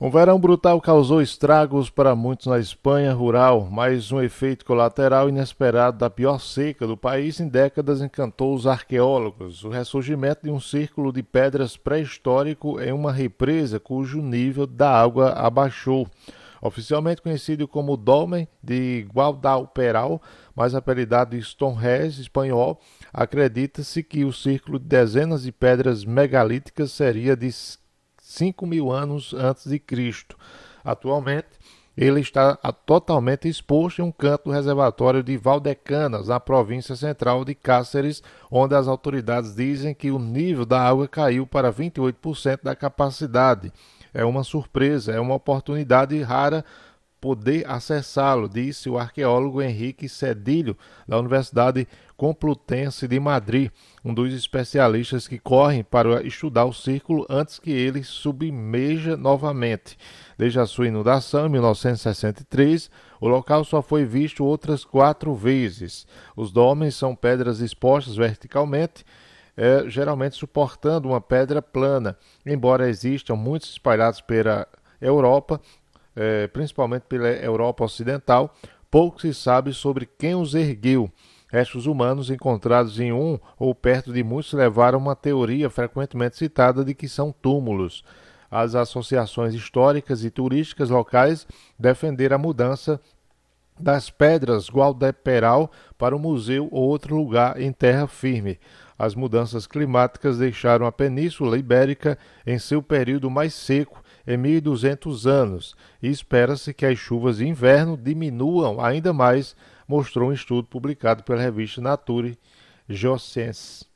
Um verão brutal causou estragos para muitos na Espanha rural, mas um efeito colateral inesperado da pior seca do país em décadas encantou os arqueólogos. O ressurgimento de um círculo de pedras pré-histórico em uma represa cujo nível da água abaixou. Oficialmente conhecido como Dolmen de Guadalperal, mais apelidado de Stonehenge espanhol, acredita-se que o círculo de dezenas de pedras megalíticas seria de 5 mil anos antes de Cristo. Atualmente, ele está totalmente exposto em um canto do reservatório de Valdecanas, na província central de Cáceres, onde as autoridades dizem que o nível da água caiu para 28% da capacidade. É uma surpresa, é uma oportunidade rara poder acessá-lo, disse o arqueólogo Henrique Cedilho, da Universidade Complutense de Madrid, um dos especialistas que correm para estudar o círculo antes que ele submeja novamente. Desde a sua inundação em 1963, o local só foi visto outras quatro vezes. Os domes são pedras expostas verticalmente. É, geralmente suportando uma pedra plana, embora existam muitos espalhados pela Europa, é, principalmente pela Europa Ocidental, pouco se sabe sobre quem os ergueu. Restos humanos encontrados em um ou perto de muitos levaram uma teoria frequentemente citada de que são túmulos. As associações históricas e turísticas locais defenderam a mudança das pedras Gualdeperal para um museu ou outro lugar em terra firme. As mudanças climáticas deixaram a Península Ibérica em seu período mais seco em 1.200 anos e espera-se que as chuvas de inverno diminuam ainda mais, mostrou um estudo publicado pela revista Nature Geoscience.